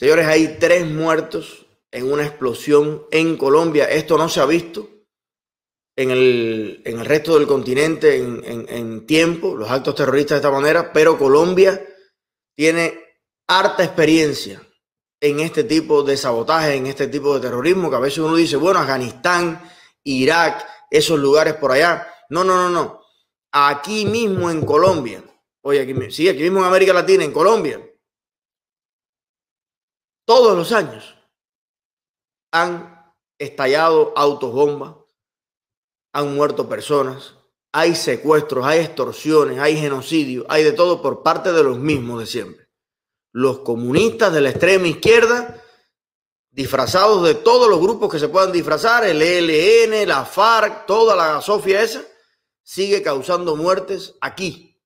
Señores, hay tres muertos en una explosión en Colombia. Esto no se ha visto en el, resto del continente en, tiempo, los actos terroristas de esta manera, pero Colombia tiene harta experiencia en este tipo de sabotaje, en este tipo de terrorismo, que a veces uno dice, bueno, Afganistán, Irak, esos lugares por allá. No, no, no, no. Aquí mismo en Colombia, oye, aquí, sí, aquí mismo en América Latina, en Colombia, todos los años han estallado autobombas, han muerto personas, hay secuestros, hay extorsiones, hay genocidios, hay de todo por parte de los mismos de siempre. Los comunistas de la extrema izquierda, disfrazados de todos los grupos que se puedan disfrazar, el ELN, la FARC, toda la sofia esa, sigue causando muertes aquí,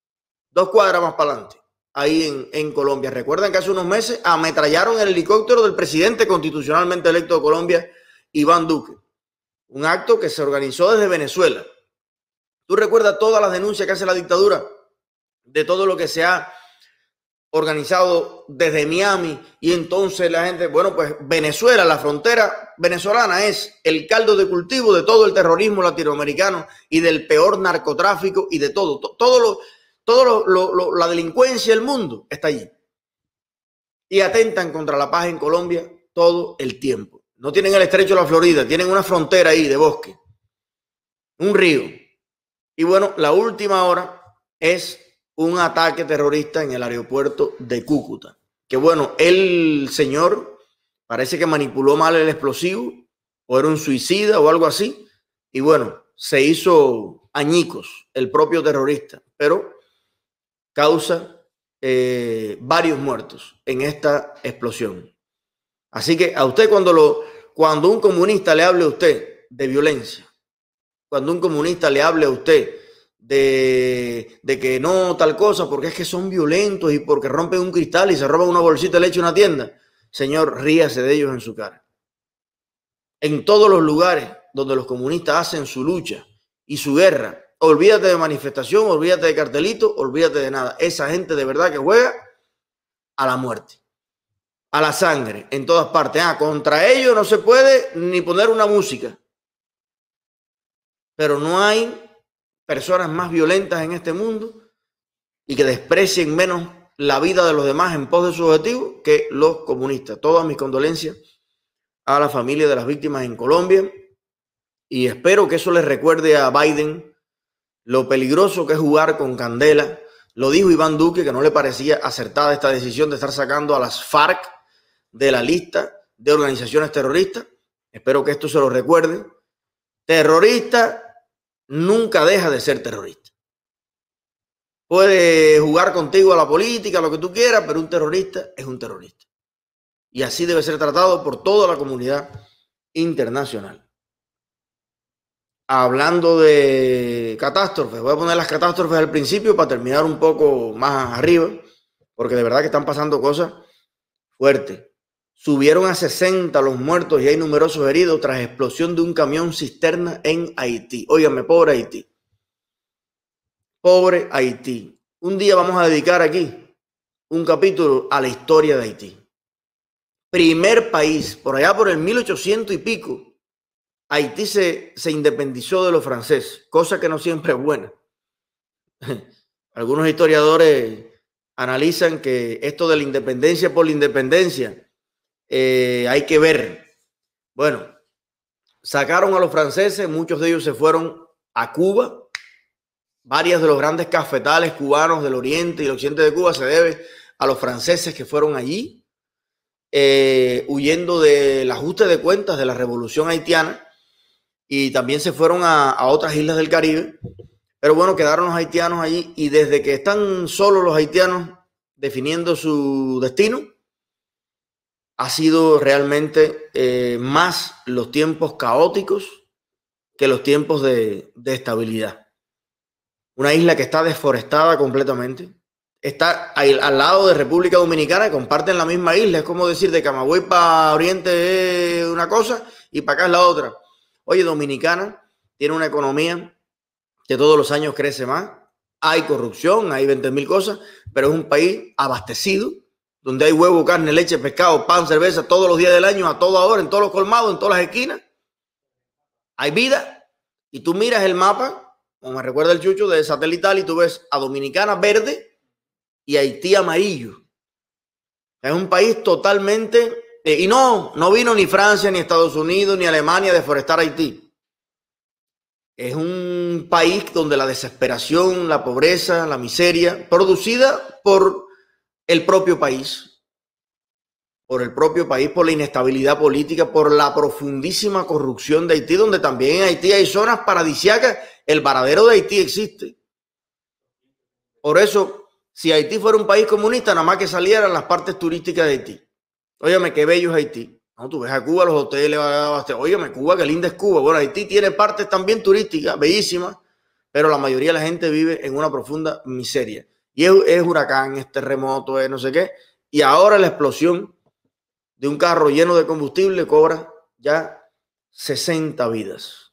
dos cuadras más para adelante ahí en, Colombia. Recuerdan que hace unos meses ametrallaron el helicóptero del presidente constitucionalmente electo de Colombia, Iván Duque. Un acto que se organizó desde Venezuela. ¿Tú recuerdas todas las denuncias que hace la dictadura de todo lo que se ha organizado desde Miami? Y entonces la gente, bueno, pues Venezuela, la frontera venezolana es el caldo de cultivo de todo el terrorismo latinoamericano y del peor narcotráfico y de todo. Todo lo Toda la delincuencia del mundo está allí. Y atentan contra la paz en Colombia todo el tiempo. No tienen el estrecho de la Florida, tienen una frontera ahí de bosque, un río. Y bueno, la última hora es un ataque terrorista en el aeropuerto de Cúcuta. Que bueno, el señor parece que manipuló mal el explosivo o era un suicida o algo así. Y bueno, se hizo añicos el propio terrorista. Pero causa eh, varios muertos en esta explosión. Así que a usted cuando, lo, cuando un comunista le hable a usted de violencia, cuando un comunista le hable a usted de, de, que no tal cosa, porque es que son violentos y porque rompen un cristal y se roban una bolsita de leche en una tienda. Señor, ríase de ellos en su cara. En todos los lugares donde los comunistas hacen su lucha y su guerra, Olvídate de manifestación, olvídate de cartelito, olvídate de nada. Esa gente de verdad que juega a la muerte, a la sangre, en todas partes. Ah, contra ellos no se puede ni poner una música. Pero no hay personas más violentas en este mundo y que desprecien menos la vida de los demás en pos de su objetivo que los comunistas. Todas mis condolencias a la familia de las víctimas en Colombia y espero que eso les recuerde a Biden lo peligroso que es jugar con Candela. Lo dijo Iván Duque que no le parecía acertada esta decisión de estar sacando a las FARC de la lista de organizaciones terroristas. Espero que esto se lo recuerde. Terrorista nunca deja de ser terrorista. Puede jugar contigo a la política, lo que tú quieras, pero un terrorista es un terrorista. Y así debe ser tratado por toda la comunidad internacional hablando de catástrofes, voy a poner las catástrofes al principio para terminar un poco más arriba, porque de verdad que están pasando cosas fuertes. Subieron a 60 los muertos y hay numerosos heridos tras explosión de un camión cisterna en Haití. Óigame, pobre Haití. Pobre Haití. Un día vamos a dedicar aquí un capítulo a la historia de Haití. Primer país, por allá por el 1800 y pico, Haití se, se independizó de los franceses, cosa que no siempre es buena. Algunos historiadores analizan que esto de la independencia por la independencia eh, hay que ver. Bueno, sacaron a los franceses, muchos de ellos se fueron a Cuba. Varias de los grandes cafetales cubanos del oriente y el occidente de Cuba se debe a los franceses que fueron allí, eh, huyendo del ajuste de cuentas de la revolución haitiana y también se fueron a, otras islas del Caribe. Pero bueno, quedaron los haitianos allí y desde que están solos los haitianos definiendo su destino, ha sido realmente eh, más los tiempos caóticos que los tiempos de, estabilidad. Una isla que está desforestada completamente, está al, lado de República Dominicana, comparten la misma isla. Es como decir de Camagüey para Oriente es una cosa y para acá es la otra. Oye, Dominicana tiene una economía que todos los años crece más. Hay corrupción, hay 20.000 mil cosas, pero es un país abastecido, donde hay huevo, carne, leche, pescado, pan, cerveza, todos los días del año, a toda hora, en todos los colmados, en todas las esquinas. Hay vida. Y tú miras el mapa, como me recuerda el chucho, de satelital, y tú ves a Dominicana verde y a Haití amarillo. Es un país totalmente eh, y no, no vino ni Francia, ni Estados Unidos, ni Alemania a deforestar Haití. Es un país donde la desesperación, la pobreza, la miseria, producida por el propio país, por el propio país, por la inestabilidad política, por la profundísima corrupción de Haití, donde también en Haití hay zonas paradisiacas, el varadero de Haití existe. Por eso, si Haití fuera un país comunista, nada más que salieran las partes turísticas de Haití. Óyeme, qué bello es Haití. No, tú ves a Cuba, los hoteles, este, óyeme, Cuba, qué linda es Cuba. Bueno, Haití tiene partes también turísticas, bellísimas, pero la mayoría de la gente vive en una profunda miseria. Y es, es huracán, es terremoto, es no sé qué. Y ahora la explosión de un carro lleno de combustible cobra ya 60 vidas.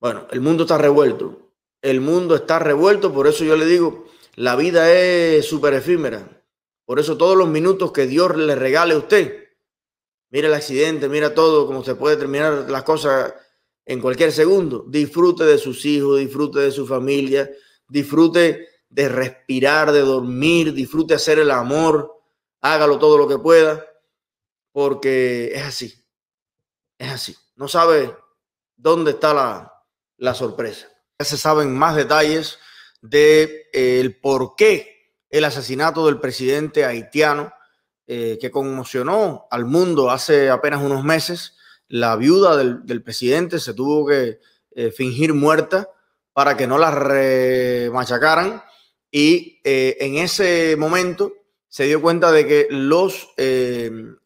Bueno, el mundo está revuelto. El mundo está revuelto, por eso yo le digo, la vida es súper efímera. Por eso todos los minutos que Dios le regale a usted, mira el accidente, mira todo, cómo se puede terminar las cosas en cualquier segundo. Disfrute de sus hijos, disfrute de su familia, disfrute de respirar, de dormir, disfrute hacer el amor, hágalo todo lo que pueda, porque es así, es así. No sabe dónde está la, sorpresa. Ya se saben más detalles del de, eh, el por qué el asesinato del presidente haitiano eh, que conmocionó al mundo hace apenas unos meses. La viuda del, presidente se tuvo que eh, fingir muerta para que no la remachacaran y eh, en ese momento se dio cuenta de que los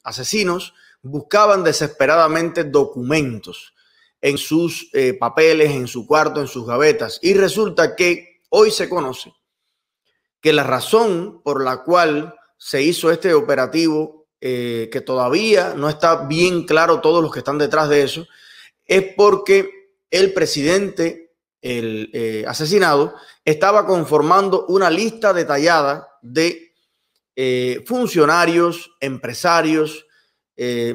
asesinos buscaban desesperadamente documentos en sus papeles, en su cuarto, en sus gavetas y resulta que hoy se conoce que la razón por la cual se hizo este operativo, eh, que todavía no está bien claro todos los que están detrás de eso, es porque el presidente el, eh, asesinado estaba conformando una lista detallada de eh, funcionarios, empresarios,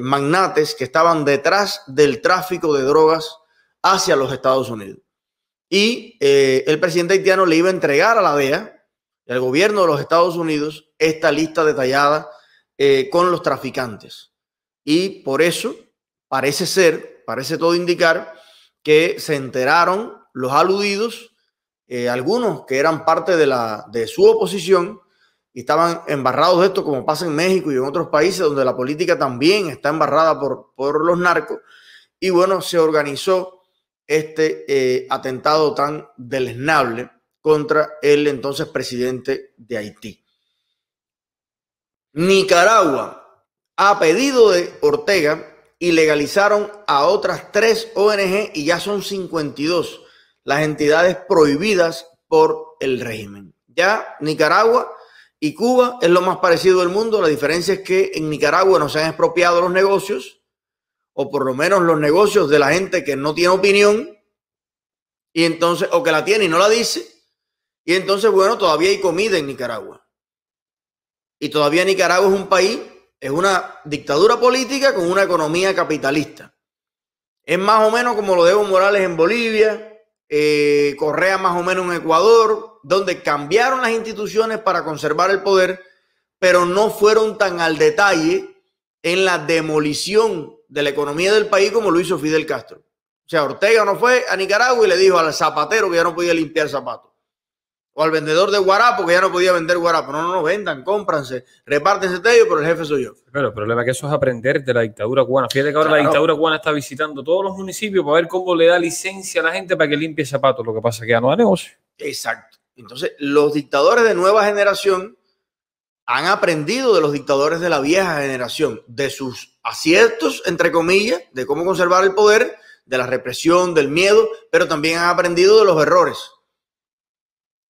magnates que estaban detrás del tráfico de drogas hacia los Estados Unidos. Y el presidente haitiano le iba a entregar a la DEA el gobierno de los Estados Unidos esta lista detallada eh, con los traficantes. Y por eso parece ser, parece todo indicar que se enteraron los aludidos, eh, algunos que eran parte de, la, de su oposición y estaban embarrados de esto, como pasa en México y en otros países donde la política también está embarrada por, los narcos. Y bueno, se organizó este eh, atentado tan deleznable contra el entonces presidente de Haití. Nicaragua, ha pedido de Ortega, ilegalizaron a otras tres ONG y ya son 52 las entidades prohibidas por el régimen. Ya Nicaragua y Cuba es lo más parecido del mundo. La diferencia es que en Nicaragua no se han expropiado los negocios, o por lo menos los negocios de la gente que no tiene opinión, y entonces, o que la tiene y no la dice, y entonces, bueno, todavía hay comida en Nicaragua. Y todavía Nicaragua es un país, es una dictadura política con una economía capitalista. Es más o menos como lo de Evo Morales en Bolivia, eh, Correa más o menos en Ecuador, donde cambiaron las instituciones para conservar el poder, pero no fueron tan al detalle en la demolición de la economía del país como lo hizo Fidel Castro. O sea, Ortega no fue a Nicaragua y le dijo al zapatero que ya no podía limpiar zapatos o al vendedor de guarapo que ya no podía vender guarapo. No, no, no, vendan, cómpranse, repártense ellos, pero el jefe soy yo. Pero el problema es que eso es aprender de la dictadura cubana. Fíjate que ahora la dictadura cubana está visitando todos los municipios para ver cómo le da licencia a la gente para que limpie zapatos. Lo que pasa es que ya no da negocio. Exacto. Entonces, los dictadores de nueva generación han aprendido de los dictadores de la vieja generación, de sus aciertos, entre comillas, de cómo conservar el poder, de la represión, del miedo, pero también han aprendido de los errores.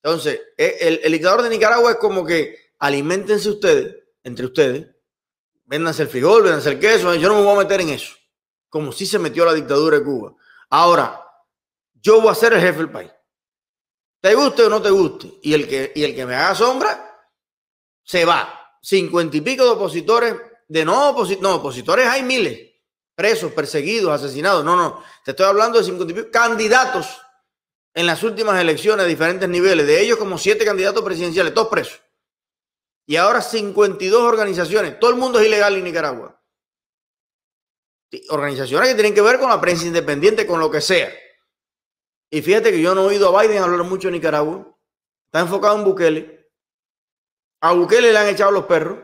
Entonces, e, el, dictador de Nicaragua es como que alimentense ustedes, entre ustedes, véndanse el frijol, véndanse el queso, yo no me voy a meter en eso, como si se metió la dictadura de Cuba. Ahora, yo voy a ser el jefe del país. Te guste o no te guste, y el que, y el que me haga sombra, se va. Cincuenta y pico de opositores, de no, no opositores hay miles, presos, perseguidos, asesinados, no, no, te estoy hablando de cincuenta y pico candidatos en las últimas elecciones a diferentes niveles, de ellos como siete candidatos presidenciales, todos presos. Y ahora 52 organizaciones, todo el mundo es ilegal en Nicaragua. Organizaciones que tienen que ver con la prensa independiente, con lo que sea. Y fíjate que yo no he oído a Biden hablar mucho de Nicaragua. Está enfocado en Bukele. A Bukele le han echado los perros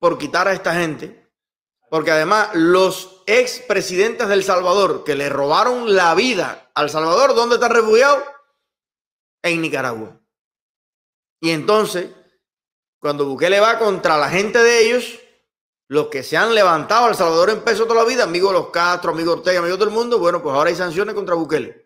por quitar a esta gente. Porque además los expresidentes del Salvador que le robaron la vida al Salvador, ¿dónde está refugiados? En Nicaragua. Y entonces, cuando Bukele va contra la gente de ellos, los que se han levantado al Salvador en peso toda la vida, amigos los Castro, amigos Ortega, amigos del mundo, bueno, pues ahora hay sanciones contra Bukele.